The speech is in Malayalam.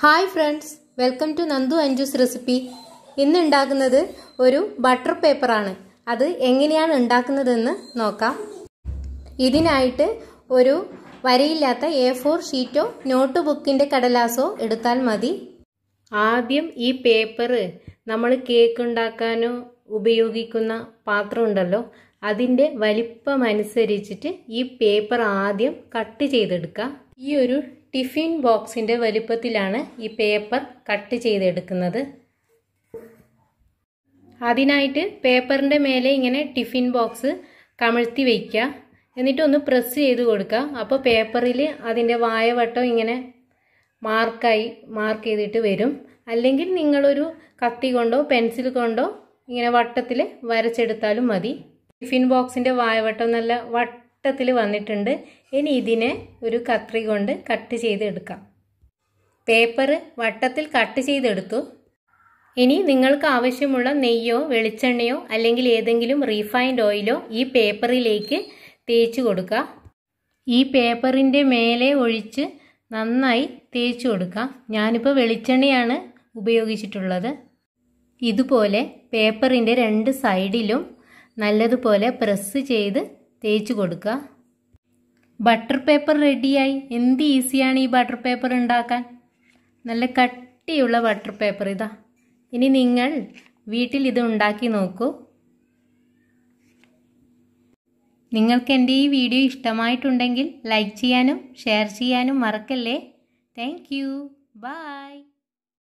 hi friends welcome to Nandu Anju's recipe ഇന്ന് ഉണ്ടാക്കുന്നത് ഒരു ബട്ടർ പേപ്പറാണ് അത് എങ്ങനെയാണ് ഉണ്ടാക്കുന്നതെന്ന് നോക്കാം ഇതിനായിട്ട് ഒരു വരയില്ലാത്ത എ ഫോർ ഷീറ്റോ നോട്ട് ബുക്കിൻ്റെ കടലാസോ എടുത്താൽ മതി ആദ്യം ഈ പേപ്പർ നമ്മൾ കേക്ക് ഉണ്ടാക്കാനോ ഉപയോഗിക്കുന്ന പാത്രം ഉണ്ടല്ലോ അതിൻ്റെ വലിപ്പമനുസരിച്ചിട്ട് അനുസരിച്ചിട്ട് ഈ പേപ്പർ ആദ്യം കട്ട് ചെയ്തെടുക്കുക ഈ ഒരു ടിഫിൻ ബോക്സിൻ്റെ വലിപ്പത്തിലാണ് ഈ പേപ്പർ കട്ട് ചെയ്തെടുക്കുന്നത് അതിനായിട്ട് പേപ്പറിൻ്റെ മേലെ ഇങ്ങനെ ടിഫിൻ ബോക്സ് കമിഴ്ത്തി വയ്ക്കുക എന്നിട്ട് ഒന്ന് പ്രസ് ചെയ്ത് കൊടുക്കുക അപ്പോൾ പേപ്പറിൽ അതിൻ്റെ വായവട്ടം ഇങ്ങനെ മാർക്കായി മാർക്ക് ചെയ്തിട്ട് വരും അല്ലെങ്കിൽ നിങ്ങളൊരു കത്തി കൊണ്ടോ പെൻസിൽ കൊണ്ടോ ഇങ്ങനെ വട്ടത്തിൽ വരച്ചെടുത്താലും മതി ടിഫിൻ ബോക്സിൻ്റെ വായവട്ടം നല്ല വട്ട വട്ടത്തിൽ വന്നിട്ടുണ്ട് ഇനി ഇതിനെ ഒരു കത്രി കൊണ്ട് കട്ട് ചെയ്തെടുക്കാം പേപ്പർ വട്ടത്തിൽ കട്ട് ചെയ്തെടുത്തു ഇനി നിങ്ങൾക്ക് ആവശ്യമുള്ള നെയ്യോ വെളിച്ചെണ്ണയോ അല്ലെങ്കിൽ ഏതെങ്കിലും റീഫൈൻഡ് ഓയിലോ ഈ പേപ്പറിലേക്ക് തേച്ച് കൊടുക്കുക ഈ പേപ്പറിൻ്റെ മേലെ ഒഴിച്ച് നന്നായി തേച്ച് കൊടുക്കുക ഞാനിപ്പോൾ വെളിച്ചെണ്ണയാണ് ഉപയോഗിച്ചിട്ടുള്ളത് ഇതുപോലെ പേപ്പറിൻ്റെ രണ്ട് സൈഡിലും നല്ലതുപോലെ പ്രസ് ചെയ്ത് തേച്ച് കൊടുക്കുക ബട്ടർ പേപ്പർ റെഡിയായി എന്ത് ഈസിയാണ് ഈ ബട്ടർ പേപ്പർ ഉണ്ടാക്കാൻ നല്ല കട്ടിയുള്ള ബട്ടർ പേപ്പർ ഇതാ ഇനി നിങ്ങൾ വീട്ടിൽ ഇത് ഉണ്ടാക്കി നോക്കൂ നിങ്ങൾക്ക് എൻ്റെ ഈ വീഡിയോ ഇഷ്ടമായിട്ടുണ്ടെങ്കിൽ ലൈക്ക് ചെയ്യാനും ഷെയർ ചെയ്യാനും മറക്കല്ലേ താങ്ക് യു ബൈ